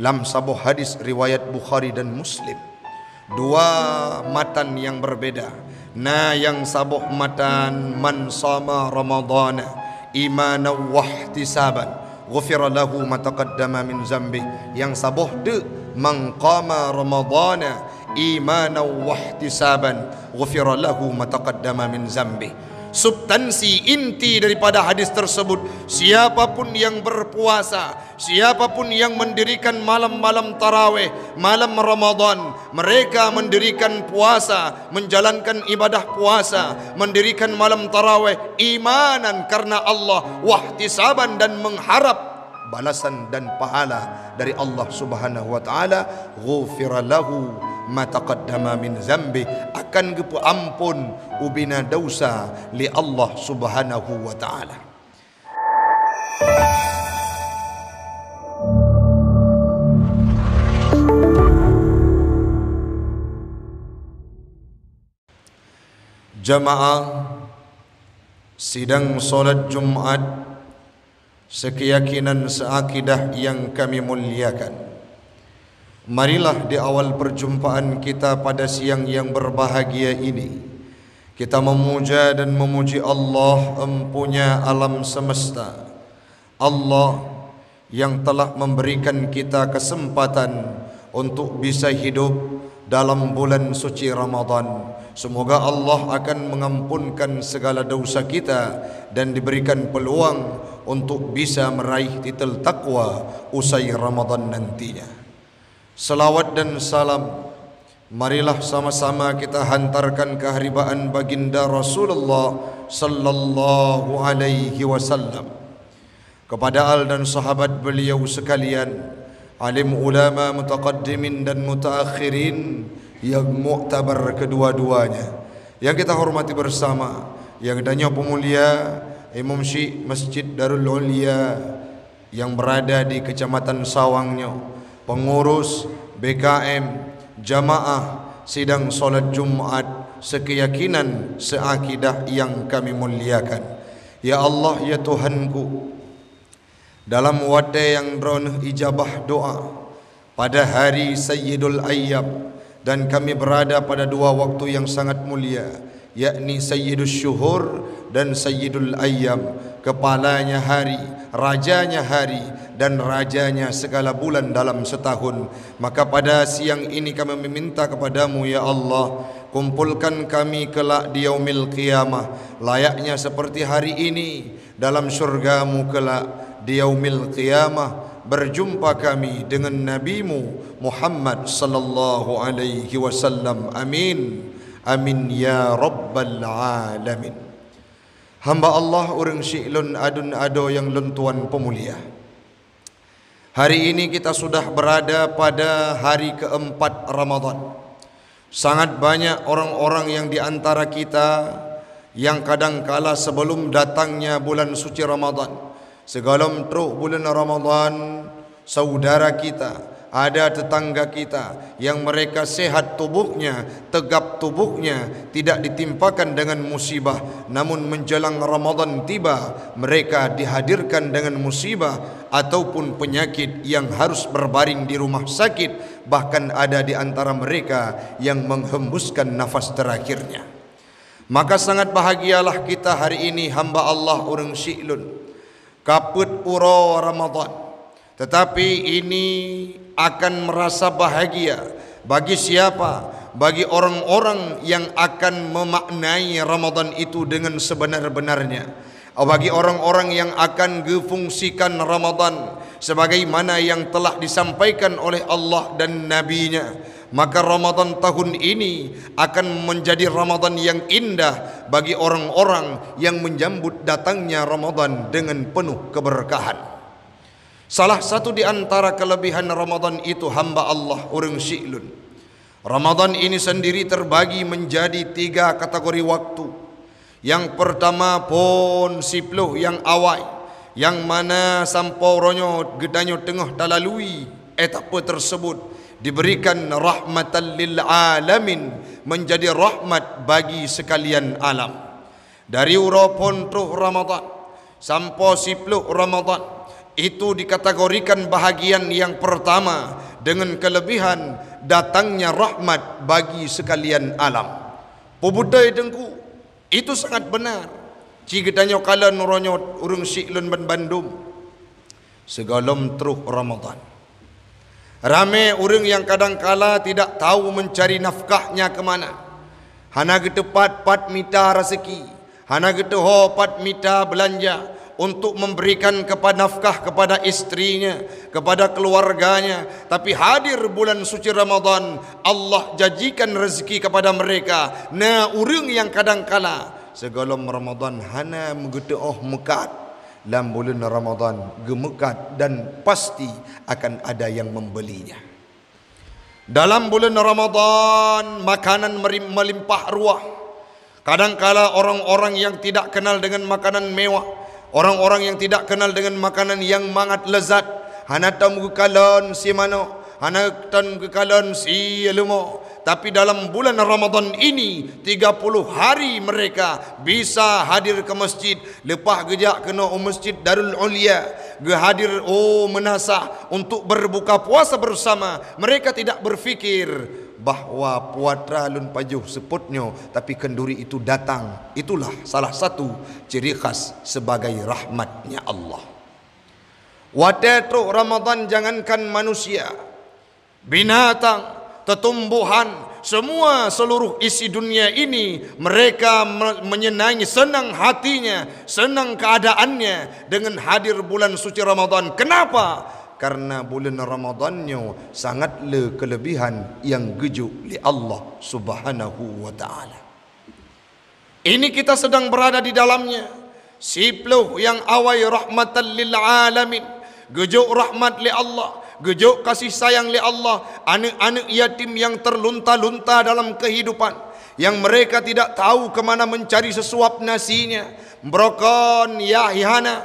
Lam sabuh hadis riwayat Bukhari dan Muslim Dua matan yang berbeda Na yang sabuh matan Man sama ramadana Imana wahtisaban Ghufira lahu mataqaddama min zambih Yang sabuh de Mangkama ramadana Imana wahtisaban Ghufira lahu mataqaddama min zambih Substansi inti daripada hadis tersebut Siapapun yang berpuasa Siapapun yang mendirikan malam-malam taraweh Malam Ramadan Mereka mendirikan puasa Menjalankan ibadah puasa Mendirikan malam taraweh Imanan karena Allah wahdi saban dan mengharap balasan dan pahala dari Allah Subhanahu wa taala ghufira lahu ma taqaddama min zambi akan gepu ampun ubina dosa li Allah Subhanahu wa taala Jamaah sidang solat Jumat sekeyakinan seakidah yang kami muliakan. Marilah di awal perjumpaan kita pada siang yang berbahagia ini kita memuja dan memuji Allah empunya alam semesta. Allah yang telah memberikan kita kesempatan untuk bisa hidup dalam bulan suci Ramadhan. Semoga Allah akan mengampunkan segala dosa kita dan diberikan peluang untuk bisa meraih titel takwa usai Ramadan nantinya. Selawat dan salam marilah sama-sama kita hantarkan keharibaan baginda Rasulullah sallallahu alaihi wasallam kepada al dan sahabat beliau sekalian alim ulama mutaqaddimin dan mutaakhirin yang muktabar kedua-duanya yang kita hormati bersama yang adanya pemulia Imam Syekh Masjid Darul Ulia yang berada di Kecamatan Sawangnyo, pengurus BKM jamaah sidang solat Jumaat sekeyakinan seakidah yang kami muliakan. Ya Allah ya Tuhanku dalam wadah yang dron ijabah doa pada hari Sayyidul Ayyab dan kami berada pada dua waktu yang sangat mulia yakni Sayyidul Syuhur dan Sayyidul Ayyam kepalanya hari rajanya hari dan rajanya segala bulan dalam setahun maka pada siang ini kami meminta kepadamu ya Allah kumpulkan kami kelak di yaumil qiyamah layaknya seperti hari ini dalam syurgamu kelak di yaumil qiyamah berjumpa kami dengan nabimu Muhammad sallallahu alaihi wasallam amin Amin ya Rabbal Alamin Hamba Allah urang syi'lun adun ado yang lentuan pemulia Hari ini kita sudah berada pada hari keempat Ramadhan. Sangat banyak orang-orang yang diantara kita yang kadang kala sebelum datangnya bulan suci Ramadhan segala teruk bulan Ramadhan saudara kita ada tetangga kita yang mereka sehat tubuhnya, tegap tubuhnya, tidak ditimpakan dengan musibah. Namun menjelang Ramadan tiba, mereka dihadirkan dengan musibah ataupun penyakit yang harus berbaring di rumah sakit. Bahkan ada di antara mereka yang menghembuskan nafas terakhirnya. Maka sangat bahagialah kita hari ini hamba Allah urang Syi'lun. Kaput uro Ramadan. Tetapi ini akan merasa bahagia bagi siapa? Bagi orang-orang yang akan memaknai Ramadan itu dengan sebenar-benarnya. Bagi orang-orang yang akan gefungsikan Ramadan sebagaimana yang telah disampaikan oleh Allah dan Nabi-Nya. Maka Ramadan tahun ini akan menjadi Ramadan yang indah bagi orang-orang yang menjambut datangnya Ramadan dengan penuh keberkahan. Salah satu di antara kelebihan Ramadan itu hamba Allah orang Syi'lun. Ramadan ini sendiri terbagi menjadi tiga kategori waktu. Yang pertama pon sipluh yang awai. Yang mana sampau ronyo gedanyo tengah dalalui etapa tersebut. Diberikan rahmatan lil alamin menjadi rahmat bagi sekalian alam. Dari uropon tuh Ramadan. sampau sipluh Ramadan itu dikategorikan bahagian yang pertama dengan kelebihan datangnya rahmat bagi sekalian alam. Pubudai dengku itu sangat benar. Jika tanya kala nuronyo urung siklun ben Bandung segalom truk Ramadan. Rame urung yang kadang kala tidak tahu mencari nafkahnya ke mana. Hana getepat pat mita rezeki. Hana getuho pat mita belanja untuk memberikan kepada nafkah kepada istrinya, kepada keluarganya. Tapi hadir bulan suci Ramadan, Allah janjikan rezeki kepada mereka. Na urung yang kadang kala segala Ramadan hana mengutu oh mekat dalam bulan Ramadan gemekat dan pasti akan ada yang membelinya. Dalam bulan Ramadan makanan melimpah ruah. Kadangkala orang-orang yang tidak kenal dengan makanan mewah Orang-orang yang tidak kenal dengan makanan yang mangat lezat Hanatam kekalan si mana Hanatam kekalan si lemo Tapi dalam bulan Ramadan ini 30 hari mereka Bisa hadir ke masjid Lepas gejak kena o um masjid Darul Ulia Gehadir oh, menasah Untuk berbuka puasa bersama Mereka tidak berfikir bahawa puatra lun pajuh seputnya tapi kenduri itu datang itulah salah satu ciri khas sebagai rahmatnya Allah Wadatruk Ramadhan jangankan manusia binatang tetumbuhan semua seluruh isi dunia ini mereka menyenangi senang hatinya senang keadaannya dengan hadir bulan suci Ramadan kenapa karena bulan Ramadannya sangat le kelebihan yang gejuk li Allah Subhanahu wa taala. Ini kita sedang berada di dalamnya. Sipluh yang awai rahmatan lil alamin. Gejuk rahmat li Allah, gejuk kasih sayang li Allah, anak-anak yatim yang terlunta-lunta dalam kehidupan yang mereka tidak tahu ke mana mencari sesuap nasinya. Brokon Yahihana. hihana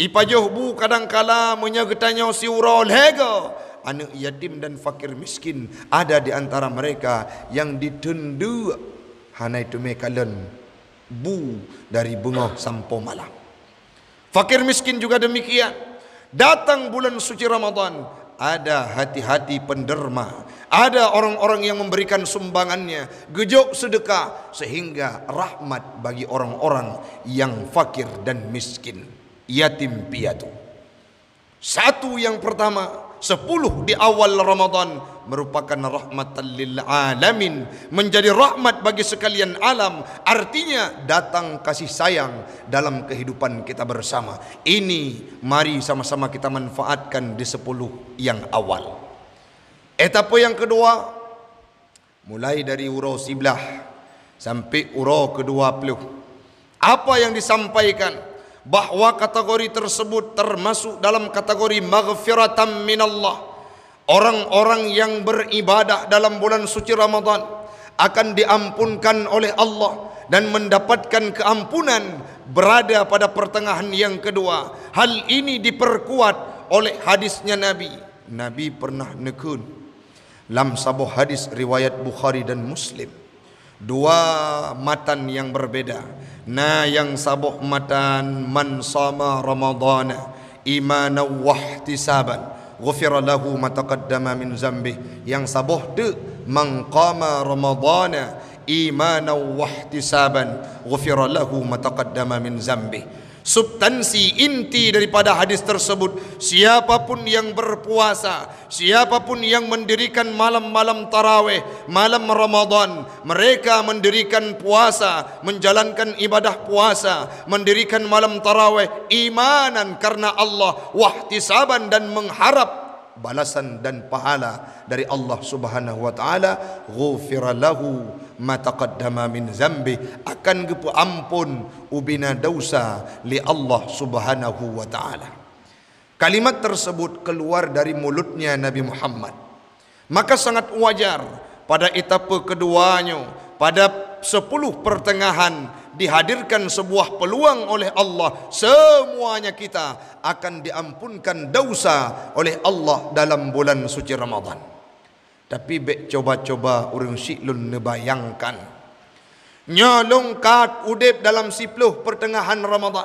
Ipayuh bu kadangkala menyertanya si urol hega. Anak yatim dan fakir miskin ada di antara mereka yang ditendu hana itu mekalon bu dari bunga sampo malam. Fakir miskin juga demikian. Datang bulan suci Ramadhan ada hati-hati penderma. Ada orang-orang yang memberikan sumbangannya. Gejok sedekah. Sehingga rahmat bagi orang-orang yang fakir dan miskin yatim piatu. Satu yang pertama, sepuluh di awal Ramadan merupakan rahmatan lil alamin, menjadi rahmat bagi sekalian alam. Artinya datang kasih sayang dalam kehidupan kita bersama. Ini mari sama-sama kita manfaatkan di sepuluh yang awal. Etapa yang kedua, mulai dari urau siblah sampai urau kedua puluh. Apa yang disampaikan? bahawa kategori tersebut termasuk dalam kategori maghfiratan minallah orang-orang yang beribadah dalam bulan suci Ramadan akan diampunkan oleh Allah dan mendapatkan keampunan berada pada pertengahan yang kedua hal ini diperkuat oleh hadisnya Nabi Nabi pernah nekun dalam sabuh hadis riwayat Bukhari dan Muslim Dua matan yang berbeda Na yang sabuh matan Man sama ramadana Imana wahtisaban Ghufira lahu mataqaddama min zambi. Yang sabuh de Mangkama ramadana Imana wahtisaban Ghufira lahu mataqaddama min zambi. Substansi inti daripada hadis tersebut Siapapun yang berpuasa Siapapun yang mendirikan malam-malam taraweh Malam Ramadan Mereka mendirikan puasa Menjalankan ibadah puasa Mendirikan malam taraweh Imanan karena Allah Wahtisaban dan mengharap balasan dan pahala dari Allah Subhanahu wa taala ghufira ma taqaddama min zambi akan gepu ampun ubina dosa li Allah Subhanahu wa taala kalimat tersebut keluar dari mulutnya Nabi Muhammad maka sangat wajar pada etapa keduanya pada sepuluh pertengahan dihadirkan sebuah peluang oleh Allah semuanya kita akan diampunkan dosa oleh Allah dalam bulan suci Ramadan tapi be coba-coba urang siklun nebayangkan nyolong kat udep dalam sipluh pertengahan Ramadan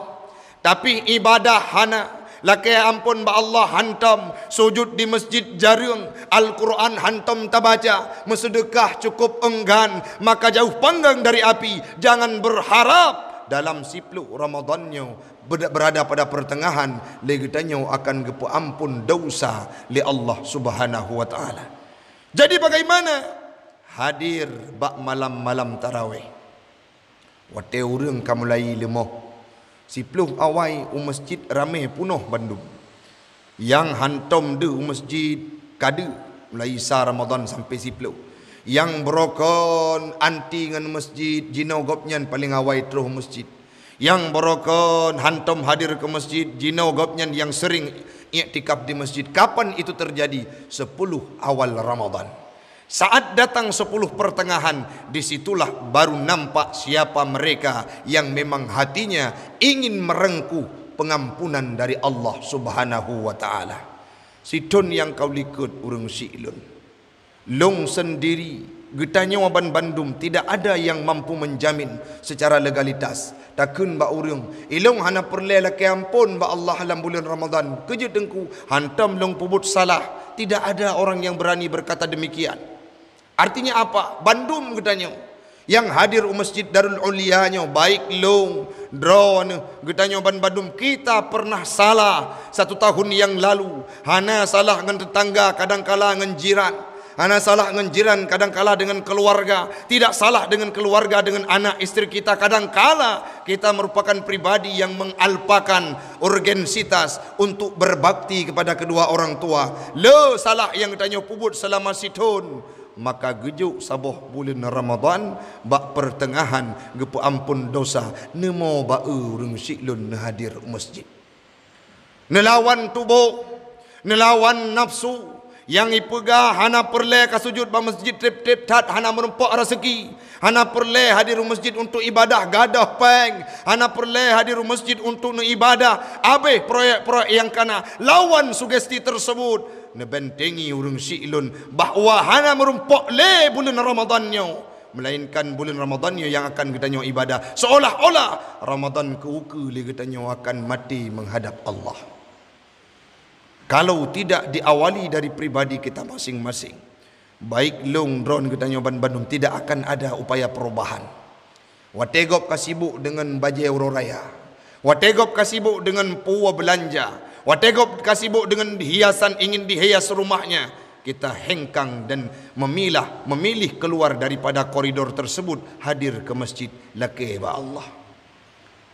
tapi ibadah hana Laki ampun ba Allah hantam sujud di masjid jarung Al-Quran hantam tabaca mesedekah cukup enggan maka jauh panggang dari api jangan berharap dalam siplu Ramadannya berada pada pertengahan legitanya akan gepu ampun dosa le Allah Subhanahu wa taala jadi bagaimana hadir bak malam-malam taraweh. Wateurung kamu kamulai lemah Sipluh awai u masjid rame punoh Bandung. Yang hantom de u masjid kadu mulai sa Ramadan sampai sipluh. Yang berokon anti ngan masjid jino gopnyan paling awai teruh masjid. Yang berokon hantom hadir ke masjid jino gopnyan yang sering iktikaf di masjid. Kapan itu terjadi? Sepuluh awal Ramadan. Saat datang sepuluh pertengahan, disitulah baru nampak siapa mereka yang memang hatinya ingin merengku pengampunan dari Allah subhanahu wa ta'ala. Si Don yang kau likut urung si ilun. Long sendiri, getanya waban bandum, tidak ada yang mampu menjamin secara legalitas. Takun ba urung, ilung hana perlai laki ampun ba Allah dalam bulan Ramadan. Kejut dengku, hantam long pubut salah. Tidak ada orang yang berani berkata demikian. Artinya apa? Bandum katanya. Yang hadir masjid Darul Ulianya baik long drone katanya ban Bandung kita pernah salah satu tahun yang lalu. Hana salah dengan tetangga, kadang kala dengan jiran. Hana salah dengan jiran, kadang kala dengan keluarga. Tidak salah dengan keluarga, dengan anak istri kita. Kadang kala kita merupakan pribadi yang mengalpakan urgensitas untuk berbakti kepada kedua orang tua. Lo salah yang katanya pubut selama situn maka gejuk sabuh bulan Ramadan bak pertengahan gepu ampun dosa nemo bae urang siklun hadir masjid nelawan tubuh nelawan nafsu yang ipega hana perle ka sujud ba masjid trip trip tat hana merempak rezeki hana perle hadir masjid untuk ibadah gadah peng hana perle hadir masjid untuk ibadah abe proyek-proyek yang kana lawan sugesti tersebut nebentengi urung si ilun bahwa hana merumpok le bulan Ramadan nyo melainkan bulan Ramadan nyo yang akan kita ibadah seolah-olah ramadhan keuke le kita akan mati menghadap Allah kalau tidak diawali dari pribadi kita masing-masing baik long drone kita nyo ban bandung tidak akan ada upaya perubahan Wategop kasibuk dengan bajai ururaya Wategop kasibuk dengan puwa belanja. Wategop kasibuk dengan hiasan ingin dihias rumahnya. Kita hengkang dan memilah, memilih keluar daripada koridor tersebut hadir ke masjid Lakeba Allah.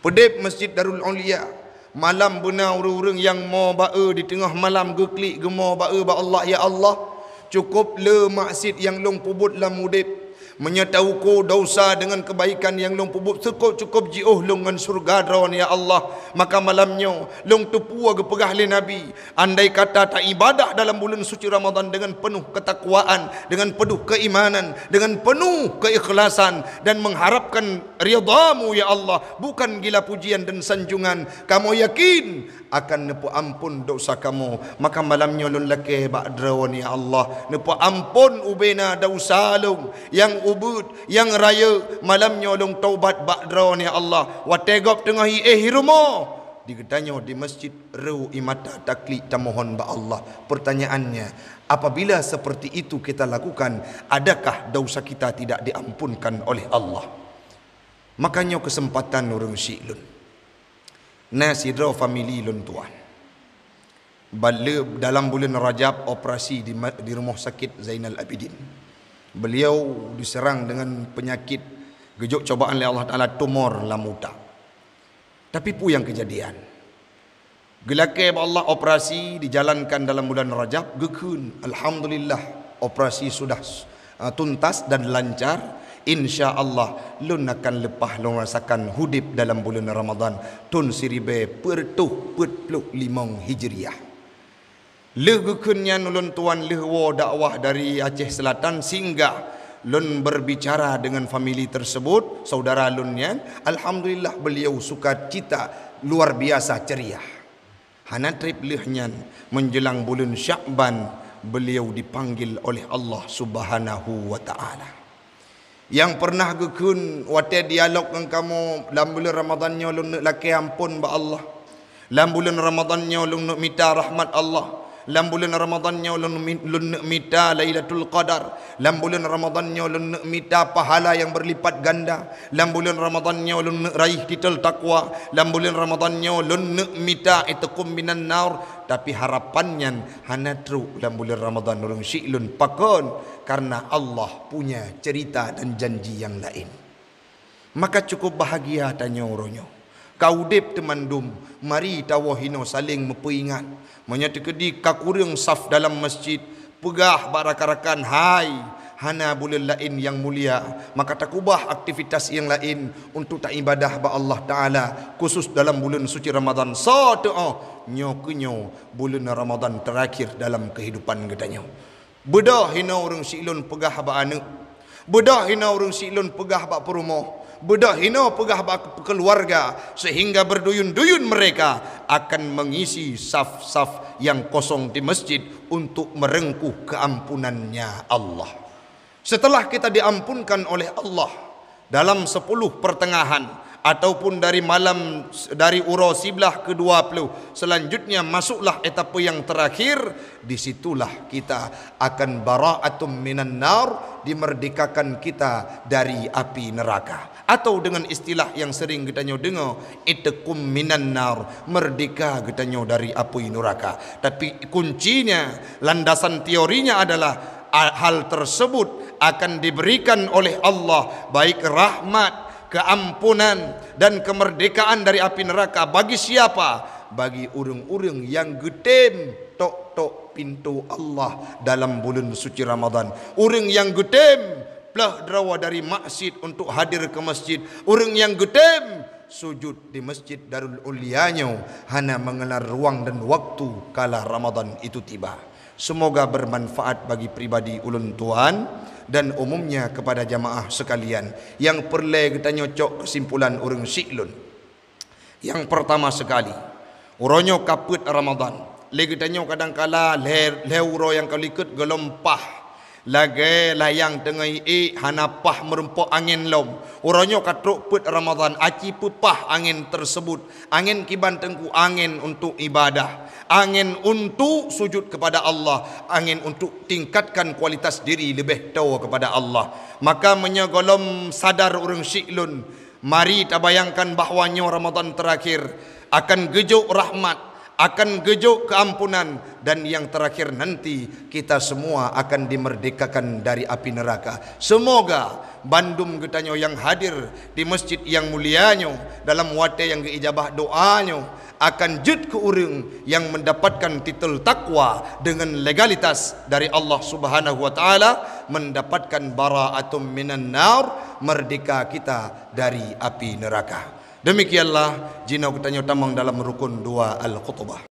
Pedep masjid Darul Ulia. Malam buna urung-urung yang mau ba'a di tengah malam geklik gemau ba'a ba Allah ya Allah. Cukup le maksid yang long pubut lam mudib menyetauku dosa dengan kebaikan yang long pubuk cukup cukup jiuh long dengan surga drone ya Allah maka malamnya long tupu ke pegahli nabi andai kata tak ibadah dalam bulan suci Ramadan dengan penuh ketakwaan dengan penuh keimanan dengan penuh keikhlasan dan mengharapkan ridhamu ya Allah bukan gila pujian dan sanjungan kamu yakin akan nepu ampun dosa kamu maka malamnya long lakih ba drone ya Allah nepu ampun ubena dosa long yang ubud yang raya malam nyolong taubat ba'dra ni Allah wa tegop tengah i eh hirumo digetanyo di masjid ru imata taklid tamohon ba Allah pertanyaannya apabila seperti itu kita lakukan adakah dosa kita tidak diampunkan oleh Allah makanya kesempatan urung silun nasidro family lun tuan Bala dalam bulan Rajab operasi di rumah sakit Zainal Abidin. Beliau diserang dengan penyakit gejok cobaan oleh Allah Taala tumor dalam otak. Tapi pu yang kejadian. Gelakai Allah operasi dijalankan dalam bulan Rajab gekun alhamdulillah operasi sudah uh, tuntas dan lancar Insya Allah lun nakkan lepas lun rasakan hudip dalam bulan Ramadan tun siribe pertuh petluk limong hijriah Lehukunnya nulun tuan lehwo dakwah dari Aceh Selatan sehingga lun berbicara dengan famili tersebut saudara lunnya alhamdulillah beliau suka cita luar biasa ceria hana trip lehnya menjelang bulan Syakban beliau dipanggil oleh Allah Subhanahu wa taala yang pernah gekun wate dialog dengan kamu dalam bulan Ramadannya lun laki ampun ba Allah dalam bulan Ramadannya lun minta rahmat Allah lam bulan ramadannya ulun nikmita lailatul qadar lam bulan ramadannya ulun nikmita pahala yang berlipat ganda lam bulan ramadannya ulun raih titel takwa lam bulan ramadannya ulun nikmita itqum minan nar tapi harapannya hana tru dalam bulan Ramadan ulun syilun pakon karena Allah punya cerita dan janji yang lain maka cukup bahagia tanya urunyo kaudip temandum mari tawahino saling mepeingat menyatakedi kakurung saf dalam masjid pegah barakarakan hai hana bulan lain yang mulia maka takubah aktivitas yang lain untuk tak ibadah ba Allah taala khusus dalam bulan suci Ramadan sa doa oh, nyo kenyo bulan Ramadan terakhir dalam kehidupan kita nyo. bedah hina urang silun pegah ba anak bedah hina urang silun pegah ba perumah Budak hina pegah keluarga sehingga berduyun-duyun mereka akan mengisi saf-saf yang kosong di masjid untuk merengkuh keampunannya Allah. Setelah kita diampunkan oleh Allah dalam sepuluh pertengahan ataupun dari malam dari ura siblah ke-20 selanjutnya masuklah etapa yang terakhir disitulah kita akan bara'atum minan nar dimerdekakan kita dari api neraka atau dengan istilah yang sering kita nyo dengar itakum minan nar merdeka kita nyo dari api neraka tapi kuncinya landasan teorinya adalah hal tersebut akan diberikan oleh Allah baik rahmat keampunan dan kemerdekaan dari api neraka bagi siapa bagi urung-urung yang getem tok-tok pintu Allah dalam bulan suci Ramadan urung yang getem Belah derawa dari masjid untuk hadir ke masjid orang yang getem sujud di masjid Darul Ulianyo hanya mengenal ruang dan waktu kala Ramadan itu tiba semoga bermanfaat bagi pribadi ulun tuan dan umumnya kepada jamaah sekalian yang perlu kita nyocok kesimpulan orang siklun yang pertama sekali uronyo kaput Ramadan lagi tanya kadang kala leh leuro yang kau ikut gelompah lagi layang dengan i hanapah merempok angin lom uranyo katruk put ramadan aci pupah angin tersebut angin kiban tengku angin untuk ibadah angin untuk sujud kepada Allah angin untuk tingkatkan kualitas diri lebih tahu kepada Allah maka menyegolom sadar urang siklun mari tabayangkan bahwanyo ramadan terakhir akan gejuk rahmat akan gejuk keampunan dan yang terakhir nanti kita semua akan dimerdekakan dari api neraka. Semoga Bandung getanyo yang hadir di masjid yang mulianyo dalam wate yang keijabah doanyo akan jut ke urung yang mendapatkan titel takwa dengan legalitas dari Allah Subhanahu wa taala mendapatkan bara'atum minan nar merdeka kita dari api neraka. Demikianlah jinau kita nyutamang dalam rukun dua al-qutbah.